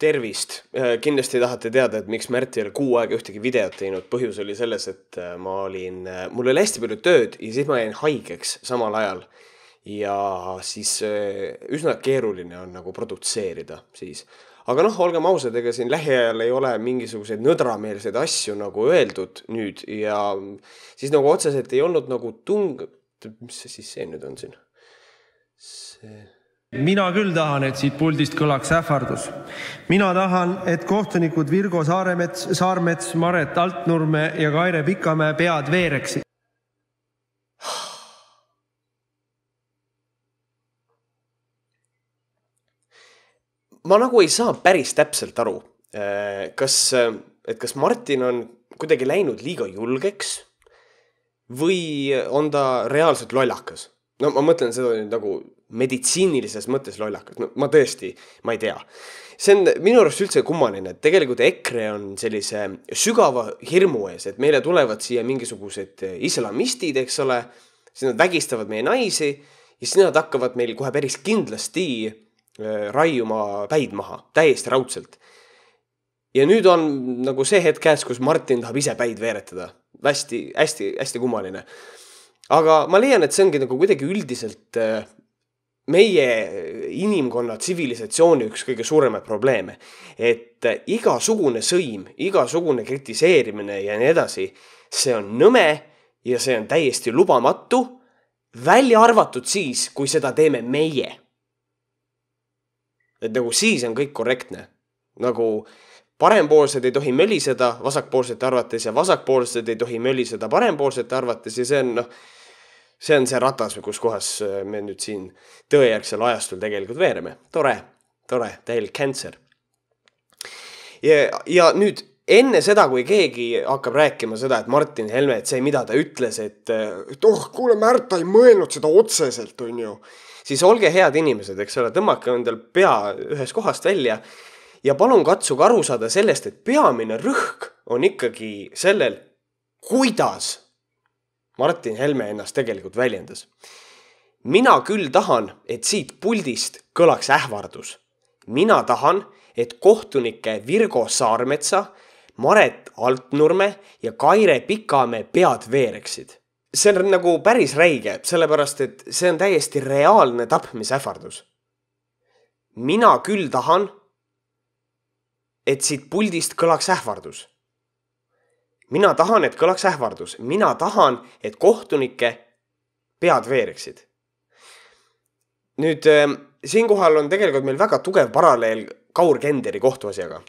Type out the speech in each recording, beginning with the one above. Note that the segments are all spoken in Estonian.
tervist, äh, kindlasti tahate teada, et miks Märt ei ole kuu aega ühtegi videot teinud, põhjus oli selles, et äh, ma olin, äh, mul oli hästi palju tööd ja siis ma jäin haigeks samal ajal. ja siis üsna keeruline on nagu produtseerida siis. aga noh, olgem ausad, ega siin lähiajal ei ole mingisuguseid nõdrameelseid asju nagu öeldud nüüd ja siis nagu otseselt ei olnud nagu tung-, mis asi see nüüd on siin? see mina küll tahan, et siit puldist kõlaks ähvardus. mina tahan, et kohtunikud Virgo Saaremets, Saarmets, Maret Altnurme ja Kaire Pikamäe pead veereksid. ma nagu ei saa päris täpselt aru, eh, kas, et kas Martin on kuidagi läinud liiga julgeks või on ta reaalselt lollakas? no ma mõtlen seda nüüd nagu meditsiinilises mõttes lollakas, no ma tõesti, ma ei tea. see on minu arust üldse kummaline, et tegelikult EKRE on sellise sügava hirmu ees, et meile tulevad siia mingisugused islamistid, eks ole, siis nad vägistavad meie naisi ja siis nad hakkavad meil kohe päris kindlasti äh, raiuma päid maha, täiesti raudselt. ja nüüd on nagu see hetk käes, kus Martin tahab ise päid veeretada. hästi, hästi, hästi kummaline. aga ma leian, et see ongi nagu kuidagi üldiselt äh, meie inimkonna tsivilisatsiooni üks kõige suuremaid probleeme. et äh, igasugune sõim, igasugune kritiseerimine ja nii edasi, see on nõme ja see on täiesti lubamatu, välja arvatud siis, kui seda teeme meie. et nagu siis on kõik korrektne, nagu parempoolsed ei tohi möliseda vasakpoolsete arvates ja vasakpoolsed ei tohi möliseda parempoolsete arvates ja see on noh see on see ratas, kus kohas äh, me nüüd siin tõejärgsel ajastul tegelikult veereme. tore, tore, täielik cancer. ja, ja nüüd enne seda, kui keegi hakkab rääkima seda, et Martin Helme, et see, mida ta ütles, et, äh, et oh, kuule, Märt, ta ei mõelnud seda otseselt, on ju. siis olge head inimesed, eks ole, tõmmake endal pea ühest kohast välja ja palun katsuge aru saada sellest, et peamine rõhk on ikkagi sellel, kuidas Martin Helme ennast tegelikult väljendas. mina küll tahan, et siit puldist kõlaks ähvardus. mina tahan, et kohtunike Virgo Saarmetsa, Maret Altnurme ja Kaire Pikamäe pead veereksid. see on nagu päris räige, sellepärast et see on täiesti reaalne tapmisähvardus. mina küll tahan, et siit puldist kõlaks ähvardus mina tahan, et kõlaks ähvardus, mina tahan, et kohtunike pead veereksid. nüüd ähm, siinkohal on tegelikult meil väga tugev paralleel Kaur Kenderi kohtuasjaga.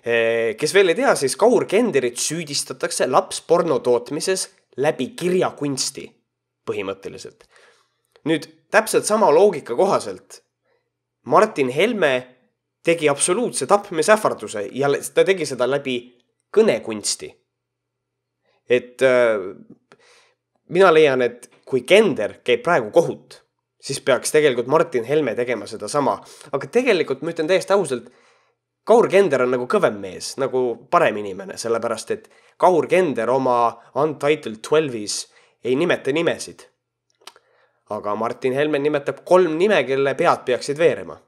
Äh, kes veel ei tea, siis Kaur Kenderit süüdistatakse lapsporno tootmises läbi kirjakunsti põhimõtteliselt. nüüd täpselt sama loogika kohaselt Martin Helme tegi absoluutse tapmisähvarduse ja ta tegi seda läbi kõnekunsti et äh, mina leian, et kui Kender käib praegu kohut, siis peaks tegelikult Martin Helme tegema sedasama, aga tegelikult ma ütlen täiesti ausalt Kaur Kender on nagu kõvem mees, nagu parem inimene, sellepärast et Kaur Kender oma Untitled Twelve'is ei nimeta nimesid. aga Martin Helme nimetab kolm nime, kelle pead peaksid veerema.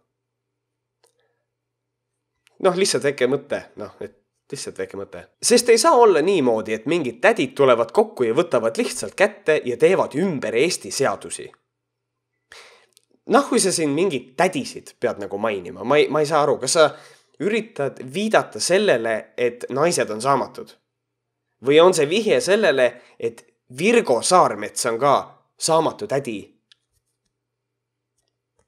noh, lihtsalt väike mõte, noh, et lihtsalt väike mõte. sest ei saa olla niimoodi, et mingid tädid tulevad kokku ja võtavad lihtsalt kätte ja teevad ümber Eesti seadusi. noh, kui sa siin mingeid tädisid pead nagu mainima, ma ei, ma ei saa aru, kas sa üritad viidata sellele, et naised on saamatud? või on see vihje sellele, et Virgo Saarmets on ka saamatu tädi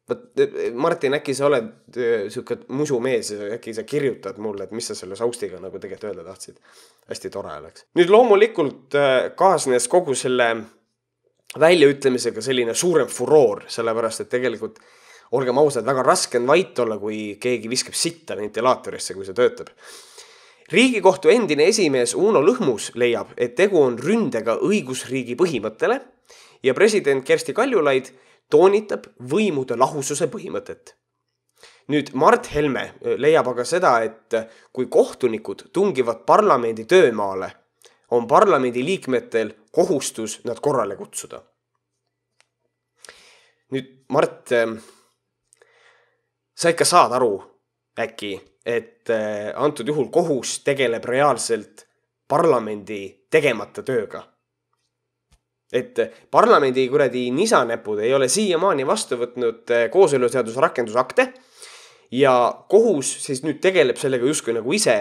vot eh, eh, Martin, äkki sa oled eh, sihuke musumees ja äkki sa kirjutad mulle, et mis sa selle Soustiga nagu tegelikult öelda tahtsid. hästi tore oleks. nüüd loomulikult kaasnes kogu selle väljaütlemisega selline suurem furoor, sellepärast et tegelikult olgem ausad, väga raske on vait olla, kui keegi viskab sitta ventilaatorisse, kui see töötab. riigikohtu endine esimees Uno Lõhmus leiab, et tegu on ründega õigusriigi põhimõttele ja president Kersti Kaljulaid toonitab võimude lahususe põhimõtet. nüüd Mart Helme äh, leiab aga seda, et äh, kui kohtunikud tungivad parlamendi töömaale, on parlamendi liikmetel kohustus nad korrale kutsuda. nüüd Mart, äh, sa ikka saad aru äkki, et antud juhul kohus tegeleb reaalselt parlamendi tegemata tööga et eh, parlamendi kuradi nisanäpud ei ole siiamaani vastu võtnud eh, kooseluseaduse rakendusakte ja kohus siis nüüd tegeleb sellega justkui nagu ise,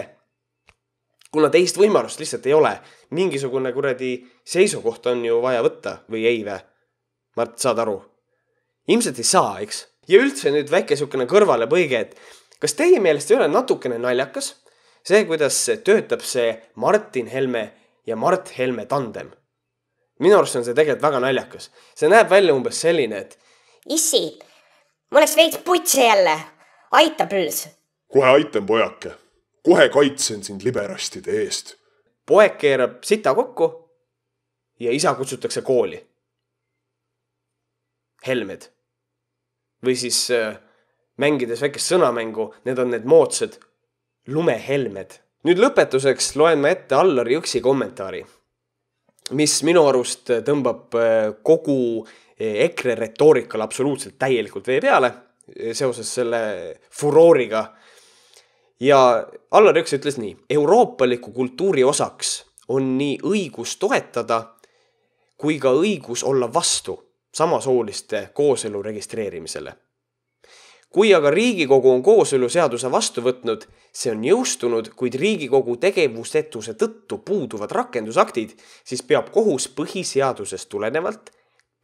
kuna teist võimalust lihtsalt ei ole. mingisugune kuradi seisukoht on ju vaja võtta või ei vä? Mart, saad aru? ilmselt ei saa, eks? ja üldse nüüd väike niisugune kõrvalepõige, et kas teie meelest ei ole natukene naljakas see, kuidas töötab see Martin Helme ja Mart Helme tandem minu arust on see tegelikult väga naljakas. see näeb välja umbes selline, et issi, mul läks veits putsi jälle, aita plõs. kohe aitan, pojake. kohe kaitsen sind liberastide eest. poeg keerab sita kokku ja isa kutsutakse kooli. helmed või siis äh, mängides väikest sõnamängu, need on need moodsad lumehelmed. nüüd lõpetuseks loen ma ette Allar Jõksi kommentaari mis minu arust tõmbab äh, kogu äh, EKRE retoorikale absoluutselt täielikult vee peale äh, seoses selle furooriga. ja Allar Jõks ütles nii, euroopaliku kultuuri osaks on nii õigus toetada kui ka õigus olla vastu samasooliste kooselu registreerimisele kui aga Riigikogu on kooseluseaduse vastu võtnud, see on jõustunud, kuid Riigikogu tegevusetuse tõttu puuduvad rakendusaktid, siis peab kohus põhiseadusest tulenevalt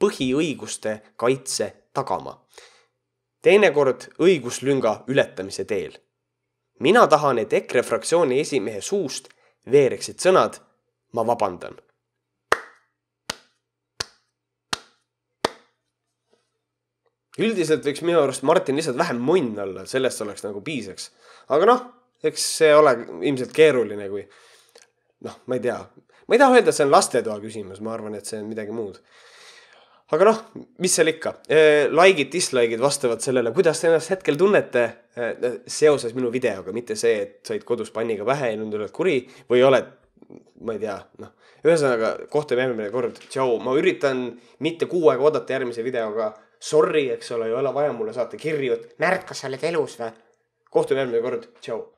põhiõiguste kaitse tagama. teinekord õiguslünga ületamise teel. mina tahan, et EKRE fraktsiooni esimehe suust veereksid sõnad ma vabandan üldiselt võiks minu arust Martin lihtsalt vähem munn olla, sellest oleks nagu piisaks. aga noh, eks see ole ilmselt keeruline, kui noh, ma ei tea, ma ei taha öelda, et see on lastetoa küsimus, ma arvan, et see on midagi muud. aga noh, mis seal ikka, like'id, dislike'id vastavalt sellele, kuidas te ennast hetkel tunnete seoses minu videoga, mitte see, et said kodus panniga pähe ja nüüd oled kuri või oled ma ei tea, noh, ühesõnaga kohtume järgmine kord, tšau, ma üritan mitte kuu aega oodata järgmise videoga sorry, eks ole, ei ole vaja mulle saata kirju, et Märt, kas sa oled elus või? kohtume järgmine kord, tšau